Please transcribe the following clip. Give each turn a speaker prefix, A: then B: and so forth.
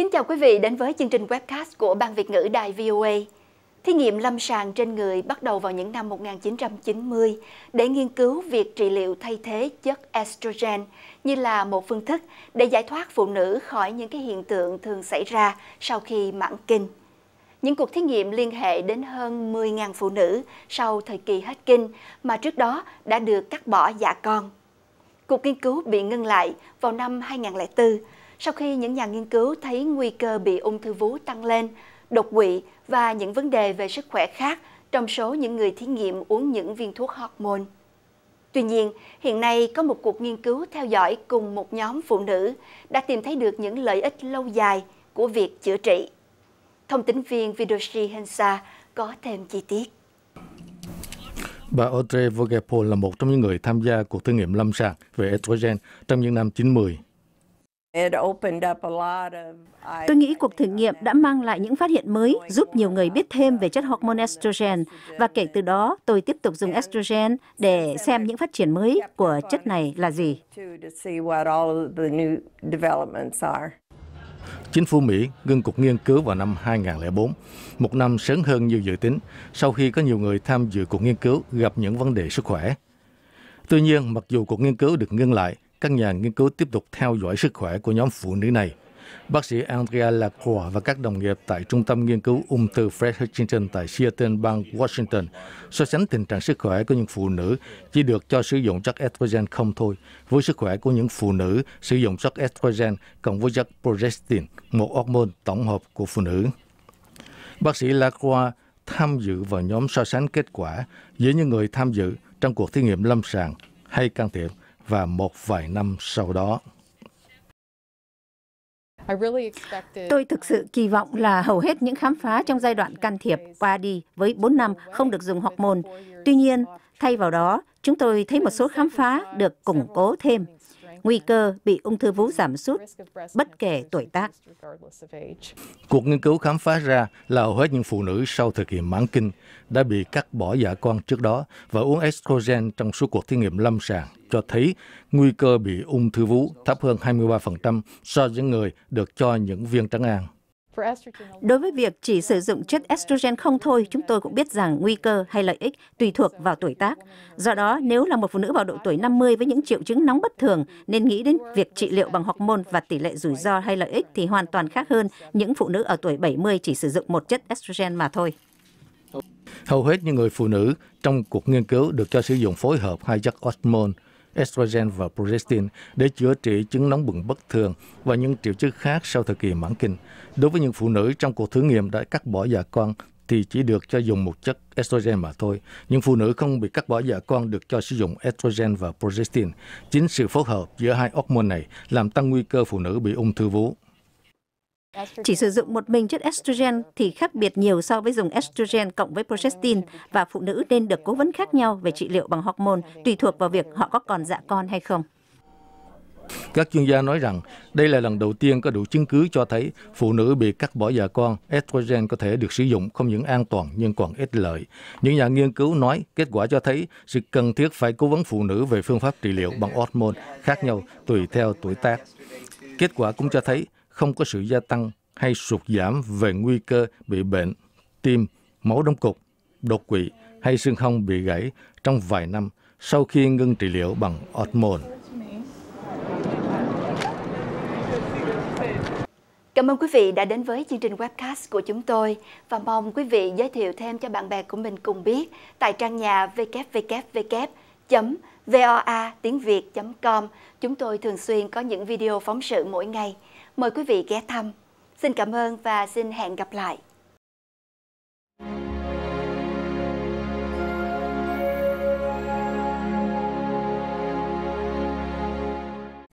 A: Kính chào quý vị đến với chương trình webcast của Ban Việt ngữ Đài VOA. Thí nghiệm lâm sàng trên người bắt đầu vào những năm 1990 để nghiên cứu việc trị liệu thay thế chất estrogen như là một phương thức để giải thoát phụ nữ khỏi những cái hiện tượng thường xảy ra sau khi mãn kinh. Những cuộc thí nghiệm liên hệ đến hơn 10.000 phụ nữ sau thời kỳ hết kinh mà trước đó đã được cắt bỏ dạ con. Cuộc nghiên cứu bị ngưng lại vào năm 2004 sau khi những nhà nghiên cứu thấy nguy cơ bị ung thư vú tăng lên, đột quỵ và những vấn đề về sức khỏe khác trong số những người thí nghiệm uống những viên thuốc hormone. Tuy nhiên, hiện nay có một cuộc nghiên cứu theo dõi cùng một nhóm phụ nữ đã tìm thấy được những lợi ích lâu dài của việc chữa trị. Thông tin viên Vidoshi Hensa có thêm chi tiết.
B: Bà Audrey Vogepol là một trong những người tham gia cuộc thử nghiệm lâm sàng về estrogen trong những năm 90
C: Tôi nghĩ cuộc thử nghiệm đã mang lại những phát hiện mới, giúp nhiều người biết thêm về chất uh, hormone estrogen và kể từ đó tôi tiếp tục dùng estrogen để xem những phát triển mới của chất này là gì.
B: Chính phủ Mỹ ngưng cuộc nghiên cứu vào năm 2004, một năm sớm hơn như dự tính, sau khi có nhiều người tham dự cuộc nghiên cứu gặp những vấn đề sức khỏe. Tuy nhiên, mặc dù cuộc nghiên cứu được ngưng lại, các nhà nghiên cứu tiếp tục theo dõi sức khỏe của nhóm phụ nữ này. Bác sĩ Andrea Lacroix và các đồng nghiệp tại Trung tâm Nghiên cứu Ung thư Fred Hutchinson tại Seattle, bang Washington so sánh tình trạng sức khỏe của những phụ nữ chỉ được cho sử dụng chất estrogen không thôi với sức khỏe của những phụ nữ sử dụng chất estrogen cộng với chất progestin, một hormone tổng hợp của phụ nữ. Bác sĩ Lacroix tham dự vào nhóm so sánh kết quả giữa những người tham dự trong cuộc thí nghiệm lâm sàng hay can thiệp và một vài năm sau đó.
C: Tôi thực sự kỳ vọng là hầu hết những khám phá trong giai đoạn can thiệp qua đi với 4 năm không được dùng hormone. Tuy nhiên, thay vào đó, chúng tôi thấy một số khám phá được củng cố thêm nguy cơ bị ung thư vú giảm sút bất kể tuổi tác.
B: Cuộc nghiên cứu khám phá ra là hầu hết những phụ nữ sau thời kỳ mãn kinh đã bị cắt bỏ dạ con trước đó và uống estrogen trong suốt cuộc thí nghiệm lâm sàng cho thấy nguy cơ bị ung thư vú thấp hơn 23% so với người được cho những viên trắng an.
C: Đối với việc chỉ sử dụng chất estrogen không thôi, chúng tôi cũng biết rằng nguy cơ hay lợi ích tùy thuộc vào tuổi tác. Do đó, nếu là một phụ nữ vào độ tuổi 50 với những triệu chứng nóng bất thường, nên nghĩ đến việc trị liệu bằng hormone và tỷ lệ rủi ro hay lợi ích thì hoàn toàn khác hơn những phụ nữ ở tuổi 70 chỉ sử dụng một chất estrogen mà thôi.
B: Hầu hết những người phụ nữ trong cuộc nghiên cứu được cho sử dụng phối hợp hai chất hormone estrogen và progestin để chữa trị chứng nóng bừng bất thường và những triệu chứng khác sau thời kỳ mãn kinh. Đối với những phụ nữ trong cuộc thử nghiệm đã cắt bỏ dạ con thì chỉ được cho dùng một chất estrogen mà thôi. Những phụ nữ không bị cắt bỏ dạ con được cho sử dụng estrogen và progestin. Chính sự phối hợp giữa hai hormone này làm tăng nguy cơ phụ nữ bị ung thư vú.
C: Chỉ sử dụng một mình chất estrogen thì khác biệt nhiều so với dùng estrogen cộng với progestin và phụ nữ nên được cố vấn khác nhau về trị liệu bằng hormone tùy thuộc vào việc họ có còn dạ con hay không.
B: Các chuyên gia nói rằng đây là lần đầu tiên có đủ chứng cứ cho thấy phụ nữ bị cắt bỏ dạ con, estrogen có thể được sử dụng không những an toàn nhưng còn ít lợi. Những nhà nghiên cứu nói kết quả cho thấy sự cần thiết phải cố vấn phụ nữ về phương pháp trị liệu bằng hormone khác nhau tùy theo tuổi tác. Kết quả cũng cho thấy không có sự gia tăng hay sụt giảm về nguy cơ bị bệnh, tim, máu đông cục, đột quỵ hay xương hông bị gãy trong vài năm sau khi ngưng trị liệu bằng hormone.
A: Cảm ơn quý vị đã đến với chương trình webcast của chúng tôi và mong quý vị giới thiệu thêm cho bạn bè của mình cùng biết tại trang nhà www voa o tiếng việt chấm com. Chúng tôi thường xuyên có những video phóng sự mỗi ngày. Mời quý vị ghé thăm. Xin cảm ơn và xin hẹn gặp lại.